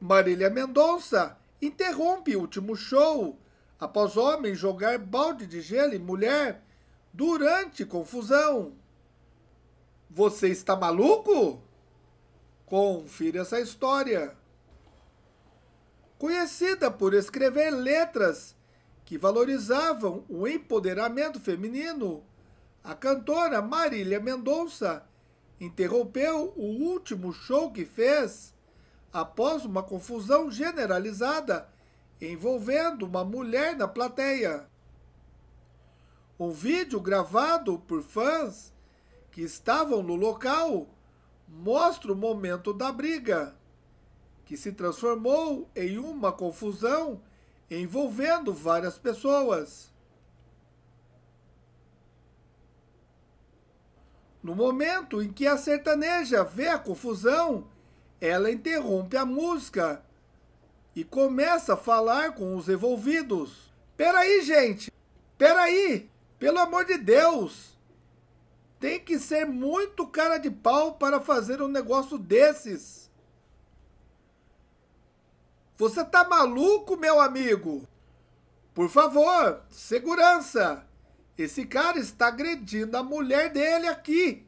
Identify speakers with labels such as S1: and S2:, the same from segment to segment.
S1: Marília Mendonça interrompe o último show após homem jogar balde de gelo em mulher durante confusão. Você está maluco? Confira essa história. Conhecida por escrever letras que valorizavam o empoderamento feminino, a cantora Marília Mendonça interrompeu o último show que fez após uma confusão generalizada envolvendo uma mulher na plateia. Um vídeo gravado por fãs que estavam no local mostra o momento da briga, que se transformou em uma confusão envolvendo várias pessoas. No momento em que a sertaneja vê a confusão ela interrompe a música e começa a falar com os envolvidos. Peraí, gente! Peraí! Pelo amor de Deus! Tem que ser muito cara de pau para fazer um negócio desses. Você tá maluco, meu amigo? Por favor, segurança! Esse cara está agredindo a mulher dele aqui.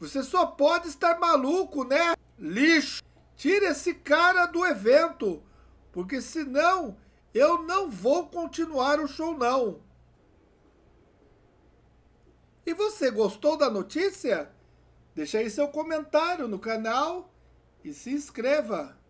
S1: Você só pode estar maluco, né? Lixo! Tira esse cara do evento, porque senão eu não vou continuar o show não. E você gostou da notícia? Deixe aí seu comentário no canal e se inscreva.